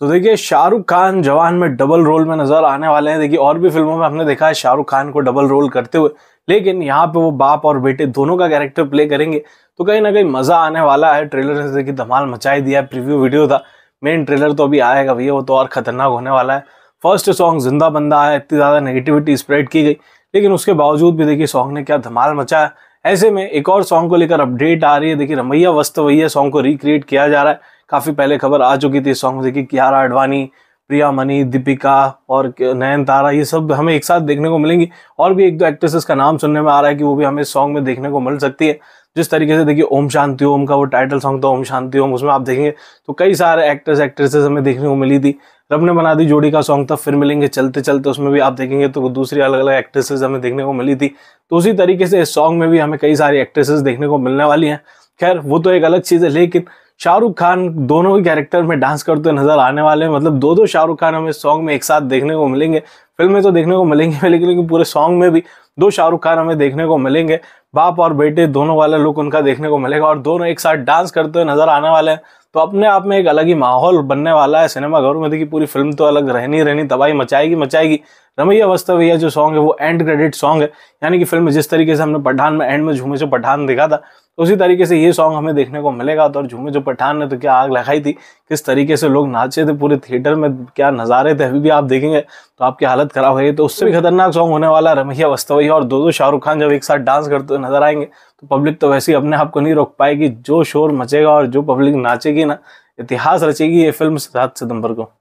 तो देखिए शाहरुख खान जवान में डबल रोल में नजर आने वाले हैं देखिए और भी फिल्मों में हमने देखा है शाहरुख खान को डबल रोल करते हुए लेकिन यहाँ पे वो बाप और बेटे दोनों का कैरेक्टर प्ले करेंगे तो कहीं ना कहीं मजा आने वाला है ट्रेलर ने देखिए धमाल मचाई दिया है प्रीव्यू वीडियो था मेन ट्रेलर तो अभी आएगा भैया वो तो और खतरनाक होने वाला है फर्स्ट सॉन्ग जिंदा बंदा है इतनी ज़्यादा नेगेटिविटी स्प्रेड की गई लेकिन उसके बावजूद भी देखिए सॉन्ग ने क्या धमाल मचाया ऐसे में एक और सॉन्ग को लेकर अपडेट आ रही है देखिए रमैया वस्तवैया सॉन्ग को रिक्रिएट किया जा रहा है काफ़ी पहले खबर आ चुकी थी सॉन्ग से कि कियारा आडवाणी प्रिया मनी दीपिका और नयनतारा ये सब हमें एक साथ देखने को मिलेंगी और भी एक दो एक्ट्रेसेस का नाम सुनने में आ रहा है कि वो भी हमें सॉन्ग में देखने को मिल सकती है जिस तरीके से देखिए ओम शांति ओम का वो टाइटल सॉन्ग था ओम शांति ओम उसमें आप देखेंगे तो कई सारे एक्टर्स एक्ट्रेसेस हमें देखने को मिली थी रब ने बना दी जोड़ी का सॉन्ग था फिर मिलेंगे चलते चलते उसमें भी आप देखेंगे तो दूसरी अलग अलग एक्ट्रेसेस हमें देखने को मिली थी तो उसी तरीके से इस सॉन्ग में भी हमें कई सारी एक्ट्रेसेस देखने को मिलने वाली हैं खैर वो तो एक अलग चीज़ है लेकिन शाहरुख खान दोनों कैरेक्टर में डांस करते नजर आने वाले हैं मतलब दो दो शाहरुख खान हमें सॉन्ग में एक साथ देखने को मिलेंगे फिल्म में तो देखने को मिलेंगे लेकिन पूरे सॉन्ग में भी दो शाहरुख खान हमें देखने को मिलेंगे बाप और बेटे दोनों वाले लुक उनका देखने को मिलेगा और दोनों एक साथ डांस करते हुए नजर आने वाले हैं तो अपने आप में एक अलग ही माहौल बनने वाला है सिनेमाघरों में देखिए पूरी फिल्म तो अलग रहनी रहनी तबाही मचाएगी मचाएगी रमैया भैया जो सॉन्ग है वो एंड क्रेडिट सॉन्ग है यानी कि फिल्म जिस तरीके से हमने पठान में एंड में झूमे जो पठान देखा था उसी तरीके से ये सॉन्ग हमें देखने को मिलेगा तो और झूमे जो पठान ने तो क्या आग लगाई थी किस तरीके से लोग नाचे थे पूरे थिएटर में क्या नज़ारे थे अभी भी आप देखेंगे तो आपकी हालत खराब होगी तो उससे भी खतरनाक सॉन्ग होने वाला रमैया वस्तवैया और दो दो शाहरुख खान जब एक साथ डांस करते हुए नजर आएंगे तो पब्लिक तो वैसे ही अपने आप को नहीं रोक पाएगी जो शोर मचेगा और जो पब्लिक नाचेगी ना इतिहास रचेगी ये फिल्म सिद्धार्थ सितंबर को